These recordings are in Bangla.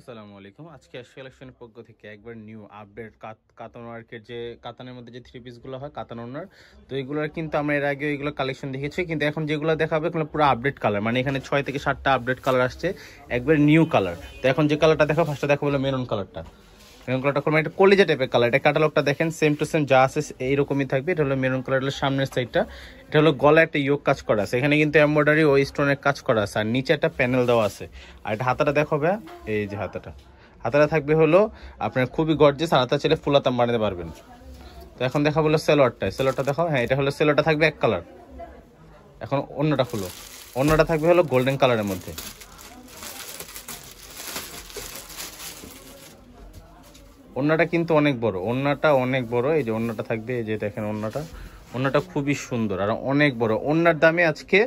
আসসালামু আলাইকুম আজকে আশ কালেকশনের পক্ষ থেকে একবার নিউ আপডেট কাতান ওয়ার্কের যে কাতানের মধ্যে যে থ্রি পিসগুলো হয় কাতান ওনার তো এগুলোর কিন্তু আমরা এর আগে ওইগুলো কালেকশন দেখেছি কিন্তু এখন যেগুলো দেখাবে এগুলো পুরো আপডেট কালার মানে এখানে ছয় থেকে সাতটা আপডেট কালার আসছে একবার নিউ কালার তো এখন যে কালারটা দেখো ফার্স্টটা দেখাবো মেরুন কালারটা মেরুন কালারটা খুব মানে একটা কলিজা টাইপের কালার এটা ক্যাটালগটা দেখেন সেম টু সেম যা আছে এইরকমই থাকবে এটা হলো মেরুন কালারের সামনের সাইডটা এটা হলো গলা একটা ইয়োগ কাজ করা আছে এখানে কিন্তু এম্ব্রয়ডারি ওই স্টোনের কাজ করা আছে আর নিচে একটা প্যানেল দেওয়া আছে আর এটা হাতাটা দেখো ভাই এই যে হাতাটা হাতাটা থাকবে হলো আপনার খুবই গর্জে আর হাতা ছেলে ফুলাতাম বানাতে পারবেন তো এখন দেখা হলো সেলোয়ারটা সেলোয়ারটা দেখো হ্যাঁ এটা হলো সেলোয়ারটা থাকবে এক কালার এখন অন্যটা খুলো অন্যটা থাকবে হলো গোল্ডেন কালারের মধ্যে অন্যটা কিন্তু অনেক বড় অন্যটা অনেক বড় এই যে অন্যটা থাকবে এই যে দেখেন অন্যটা অন্যটা খুবই সুন্দর আর অনেক বড় অন্যার দামে আজকে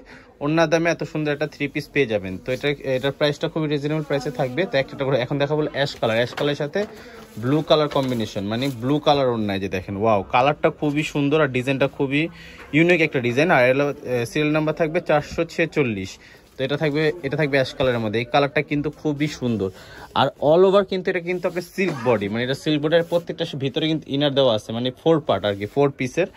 অন্যার দামে এত সুন্দর একটা থ্রি পিস পেয়ে যাবেন তো এটা এটার প্রাইসটা খুবই রিজনেবল প্রাইসে থাকবে তো একটা করে এখন দেখা বলো অ্যাশ কালার অ্যাশ কালারের সাথে ব্লু কালার কম্বিনেশন মানে ব্লু কালার অন্যায় যে দেখেন ওয়াও কালারটা খুবই সুন্দর আর ডিজাইনটা খুবই ইউনিক একটা ডিজাইন আর সিরিয়াল নাম্বার থাকবে চারশো ছেচল্লিশ তো এটা থাকবে এটা থাকবে অ্যাশ কালারের মধ্যে এই কালারটা কিন্তু খুবই সুন্দর আর অল ওভার কিন্তু এটা কিন্তু আপনার সিল্ক বডি মানে এটা সিল্ক বডির প্রত্যেকটা ভিতরে কিন্তু ইনার দেওয়া আছে মানে ফোর পার্ট আর কি ফোর পিসের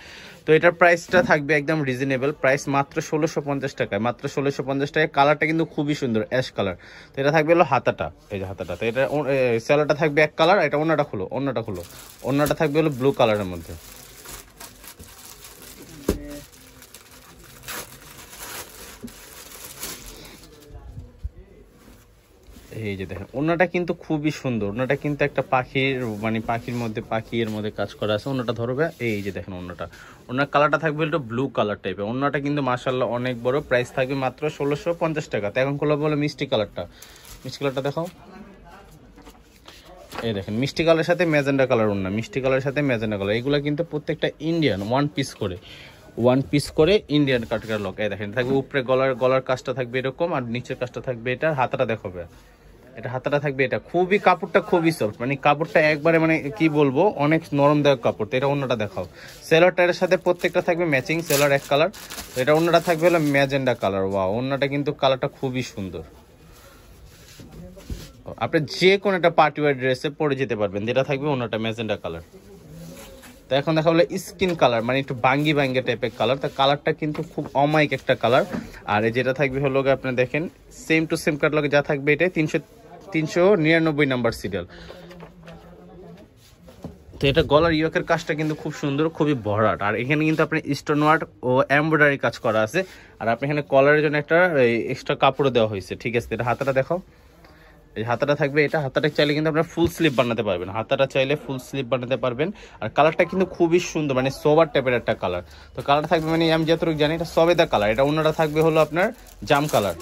তো এটার প্রাইসটা থাকবে একদম রিজনেবল প্রাইস মাত্র ষোলোশো পঞ্চাশ টাকায় মাত্র ষোলোশো পঞ্চাশ টাকায় কালারটা কিন্তু খুবই সুন্দর অ্যাশ কালার তো এটা থাকবে হলো হাতাটা এই যে হাতাটা তো এটা স্যালোটা থাকবে এক কালার এটা অন্যটা খুলো অন্যটা খুলো অন্যটা থাকবে হলো ব্লু কালারের মধ্যে এই যে দেখেন ওনাটা কিন্তু খুবই সুন্দর ওনাটা কিন্তু একটা পাখির মানে পাখির মধ্যে পাখি এর মধ্যে কাজ করা আছে ওনাটা ধরবে এই যে দেখেন ওনাটা ওনার কালারটা থাকবে একটু ব্লু কালার টাইপের ওনাটা কিন্তু মার্শাল্লাহ অনেক বড় প্রাইস থাকবে মাত্র ষোলোশো পঞ্চাশ টাকা তো এখন করলো বলো মিষ্টি কালারটা মিষ্টি কালারটা দেখো এই দেখেন মিষ্টি কালারের সাথে ম্যাজেন্ডা কালার ওনার মিষ্টি কালারের সাথে ম্যাজেন্ডা কালার এগুলো কিন্তু প্রত্যেকটা ইন্ডিয়ান ওয়ান পিস করে ওয়ান পিস করে ইন্ডিয়ান কাটকার লক এই দেখেন থাকবে উপরে গলার গলার কাজটা থাকবে এরকম আর নিচের কাজটা থাকবে এটা হাতাটা দেখাবে এটা হাতাটা থাকবে এটা খুবই কাপড়টা খুবই সফট মানে কাপড়টা একবারে মানে কি বলবো অনেক নরম দেওয়া তো এটা অন্যটা দেখাও সেলারটা এর সাথে প্রত্যেকটা থাকবে ম্যাচিং সেলার এক কালার এটা অন্যটা থাকবে হলো ম্যাজেন্ডা কালার বা অন্যটা কিন্তু কালারটা খুবই সুন্দর আপনি যে কোনো একটা পার্টি ওয়ার ড্রেসে পরে যেতে পারবেন যেটা থাকবে অন্যটা ম্যাজেন্ডা কালার তো এখন দেখা হলো স্কিন কালার মানে একটু বাঙ্গি বাঙ্গি টাইপের কালার তা কালারটা কিন্তু খুব অমায়িক একটা কালার আর যেটা থাকবে হলো আপনি দেখেন সেম টু সেম কাটলগে যা থাকবে এটা তিনশো তিনশো নিরানব্বই নাম্বার সিরিয়াল তো এটা গলার ইয়কের কাজটা কিন্তু খুব সুন্দর খুবই ভরাট আর এখানে কিন্তু আপনি স্টোন ওয়ার্ড ও এমব্রয়ডারি কাজ করা আছে আর আপনি এখানে কলারের জন্য একটা এক্সট্রা কাপড়ও দেওয়া হয়েছে ঠিক আছে এটা হাতাটা দেখো এই হাতাটা থাকবে এটা হাতাটা চাইলে কিন্তু আপনার ফুল স্লিপ বানাতে পারবেন হাতাটা চাইলে ফুল স্লিপ বানাতে পারবেন আর কালারটা কিন্তু খুবই সুন্দর মানে সোবার টাইপের একটা কালার তো কালারটা থাকবে মানে আমি যতটুকু জানি এটা সবেদা কালার এটা অন্যটা থাকবে হলো আপনার জাম কালার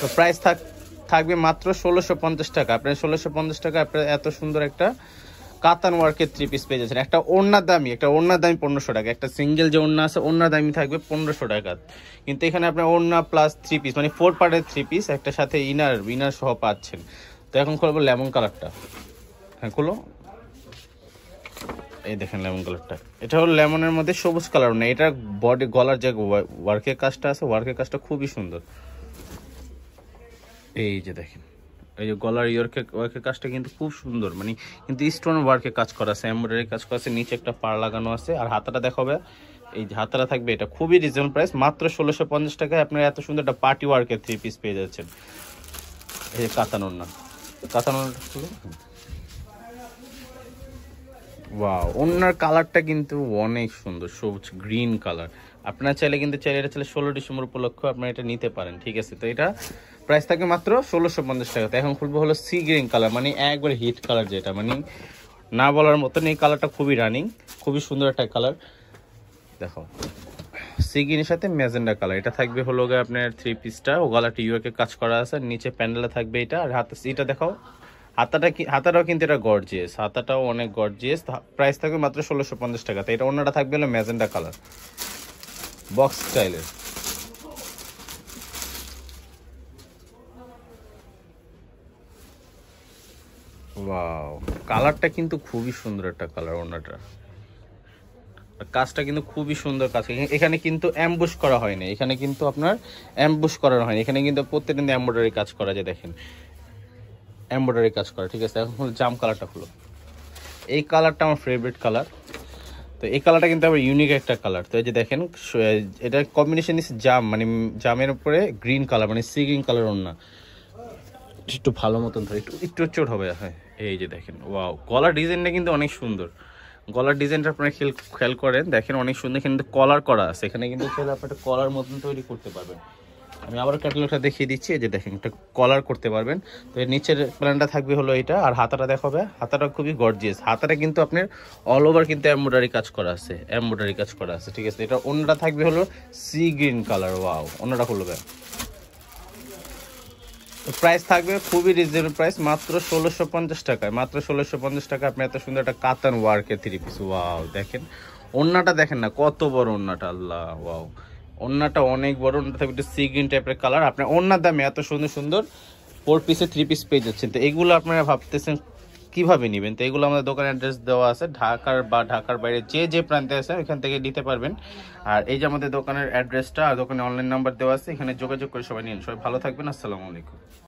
তো প্রাইস থাক থাকবে মাত্র ষোলোশো পঞ্চাশ টাকা আপনার ষোলোশো পঞ্চাশ টাকা আপনার এত সুন্দর একটা কাতান ওয়ার্কের থ্রি পিস পেয়ে যাচ্ছেন একটা ওনার দামি একটা ওনার দামি পনেরোশো টাকা একটা সিঙ্গেল যে ওড়না আছে ওনার দামি থাকবে পনেরোশো টাকা কিন্তু এখানে আপনার ওড়না প্লাস থ্রি পিস মানে ফোর পার্টের থ্রি পিস একটা সাথে ইনার উইনার সহ পাচ্ছেন তো এখন খুলবো লেমন কালারটা হ্যাঁ খুলো এই দেখেন লেমন কালারটা এটা হলো লেমনের মধ্যে সবুজ কালার না এটা বডি গলার যে ওয়ার্কের কাজটা আছে ওয়ার্কের কাজটা খুবই সুন্দর এই যে দেখেন এই যে গলার ইয়র্কে ওয়ার্কের কাজটা কিন্তু খুব সুন্দর মানে কিন্তু স্টোন ওয়ার্কের কাজ করা আছে এমব্রয়ডারি কাজ করা আছে নিচে একটা পাড় লাগানো আছে আর হাতাটা দেখাবে এই যে হাতাটা থাকবে এটা খুবই রিজনেবল প্রাইস মাত্র ষোলোশো পঞ্চাশ টাকায় আপনারা এত সুন্দর একটা পার্টি ওয়ার্কের থ্রি পিস পেয়ে যাচ্ছেন এই যে কাতানোর না কাতানোর ওনার কালারটা কিন্তু অনেক সুন্দর সবুজ গ্রিন কালার আপনার চাইলে কিন্তু চাইলে এটা চাইলে ষোলো ডিসেম্বর উপলক্ষে আপনারা এটা নিতে পারেন ঠিক আছে তো এটা প্রাইস থাকে মাত্র ষোলোশো পঞ্চাশ টাকাতে এখন খুলবো হলো সি গ্রিন কালার মানে একবার হিট কালার যেটা মানে না বলার মতন এই কালারটা খুবই রানিং খুবই সুন্দর একটা কালার দেখো সি গ্রিনের সাথে ম্যাজেন্ডা কালার এটা থাকবে হলো গিয়ে আপনার থ্রি পিসটা ও গলাটি ইউকে কাজ করা আছে নিচে প্যান্ডেলে থাকবে এটা আর হাতে এটা দেখাও হাতাটা কি হাতাটাও কিন্তু এটা গর্জিয়াস হাতাটাও অনেক গর্জিয়াস প্রাইস থাকবে মাত্র ষোলোশো পঞ্চাশ টাকাতে এটা অন্যটা থাকবে হলো ম্যাজেন্ডা কালার বক্স স্টাইলের ওয়াও কালারটা কিন্তু খুবই সুন্দর একটা কালার ওনাটা কাজটা কিন্তু খুবই সুন্দর কাজ এখানে কিন্তু অ্যাম্বুশ করা হয়নি এখানে কিন্তু আপনার অ্যাম্বুশ করানো হয়নি এখানে কিন্তু প্রত্যেকদিন এম্ব্রয়ডারি কাজ করা যায় দেখেন এম্ব্রয়ডারি কাজ করা ঠিক আছে এখন জাম কালারটা হলো এই কালারটা আমার ফেভারিট কালার তো এই কালারটা কিন্তু আমার ইউনিক একটা কালার তো এই যে দেখেন এটা কম্বিনেশন ইস জাম মানে জামের উপরে গ্রিন কালার মানে সি গ্রিন কালার ওনা একটু ভালো মতন ধরে একটু একটু চোট হবে হ্যাঁ এই যে দেখেন ওয়াও গলার ডিজাইনটা কিন্তু অনেক সুন্দর গলার ডিজাইনটা আপনারা খেল খেয়াল করেন দেখেন অনেক সুন্দর কিন্তু কলার করা আছে এখানে কিন্তু খেলে আপনি একটা কলার মতন তৈরি করতে পারবেন আমি আবার ক্যাটালগটা দেখিয়ে দিচ্ছি এই যে দেখেন একটা কলার করতে পারবেন তো এর নিচের প্ল্যানটা থাকবে হলো এটা আর হাতাটা দেখাবে হাতাটা খুবই গর্জিয়াস হাতাটা কিন্তু আপনার অল ওভার কিন্তু এমব্রয়ডারি কাজ করা আছে এমব্রয়ডারি কাজ করা আছে ঠিক আছে এটা অন্যটা থাকবে হলো সি গ্রিন কালার ওয়াও অন্যটা হলো প্রাইস থাকবে খুবই রিজনেবল প্রাইস মাত্র ষোলোশো পঞ্চাশ টাকায় মাত্র ষোলোশো পঞ্চাশ টাকা আপনি এত সুন্দর একটা কাতান ওয়ার্কে থ্রি পিস ওয়াও দেখেন অন্যটা দেখেন না কত বড় অন্যটা আল্লাহ ওয়াও অন্যটা অনেক বড় ওন্নাটা থাকবে একটু সি টাইপের কালার আপনার অন্যার দামে এত সুন্দর সুন্দর ফোর পিসে থ্রি পিস পেয়ে যাচ্ছেন তো এগুলো আপনারা ভাবতেছেন কিভাবে নেবেন তো এগুলো আমাদের দোকানের অ্যাড্রেস দেওয়া আছে ঢাকার বা ঢাকার বাইরে যে যে প্রান্তে আছে ওইখান থেকে নিতে পারবেন আর এই যে আমাদের দোকানের অ্যাড্রেসটা আর দোকানে অনলাইন নাম্বার দেওয়া আছে এখানে যোগাযোগ করে সবাই নিন সবাই ভালো থাকবেন আসসালামু আলাইকুম